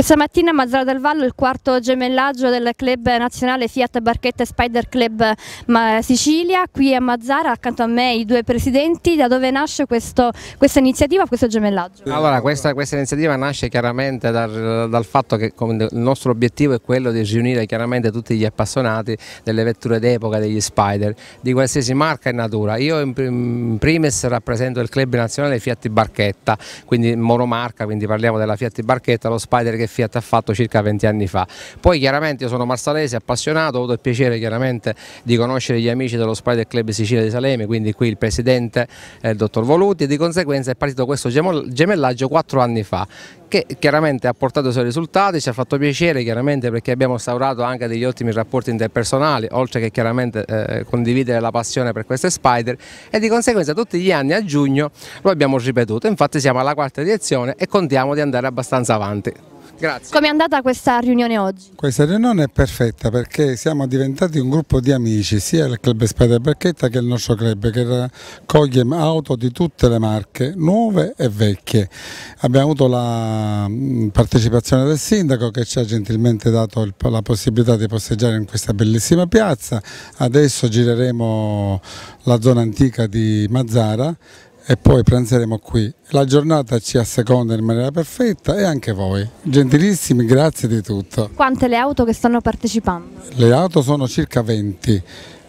Questa mattina a Mazzara del Vallo il quarto gemellaggio del club nazionale Fiat Barchetta Spider Club eh, Sicilia, qui a Mazzara accanto a me i due presidenti, da dove nasce questo, questa iniziativa, questo gemellaggio? Allora questa, questa iniziativa nasce chiaramente dal, dal fatto che il nostro obiettivo è quello di riunire chiaramente tutti gli appassionati delle vetture d'epoca, degli Spider, di qualsiasi marca e natura. Io in primis rappresento il club nazionale Fiat Barchetta, quindi monomarca, quindi parliamo della Fiat Barchetta, lo Spider che Fiat ha fatto circa 20 anni fa. Poi chiaramente io sono marsalese, appassionato, ho avuto il piacere chiaramente di conoscere gli amici dello Spider Club Sicilia di Salemi, quindi qui il presidente eh, il dottor Voluti e di conseguenza è partito questo gemellaggio 4 anni fa che chiaramente ha portato i suoi risultati, ci ha fatto piacere chiaramente perché abbiamo instaurato anche degli ottimi rapporti interpersonali, oltre che chiaramente eh, condividere la passione per queste spider e di conseguenza tutti gli anni a giugno lo abbiamo ripetuto, infatti siamo alla quarta edizione e contiamo di andare abbastanza avanti. Grazie. Come è andata questa riunione oggi? Questa riunione è perfetta perché siamo diventati un gruppo di amici, sia il club Spada Barchetta che il nostro club che raccoglie auto di tutte le marche, nuove e vecchie. Abbiamo avuto la mm, partecipazione del sindaco che ci ha gentilmente dato la possibilità di posteggiare in questa bellissima piazza. Adesso gireremo la zona antica di Mazzara e poi pranzeremo qui. La giornata ci asseconda in maniera perfetta e anche voi. Gentilissimi, grazie di tutto. Quante le auto che stanno partecipando? Le auto sono circa 20.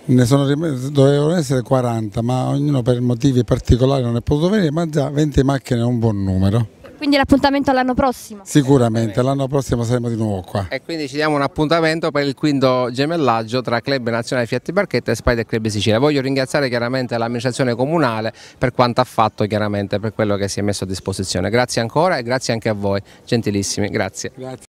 Ne sono dovevano essere 40, ma ognuno per motivi particolari non è potuto venire, ma già 20 macchine è un buon numero. Quindi l'appuntamento all'anno prossimo? Sicuramente, l'anno prossimo saremo di nuovo qua. E quindi ci diamo un appuntamento per il quinto gemellaggio tra Club Nazionale Fiat Barchetta e Spider Club Sicilia. Voglio ringraziare chiaramente l'amministrazione comunale per quanto ha fatto, chiaramente per quello che si è messo a disposizione. Grazie ancora e grazie anche a voi, gentilissimi. grazie. grazie.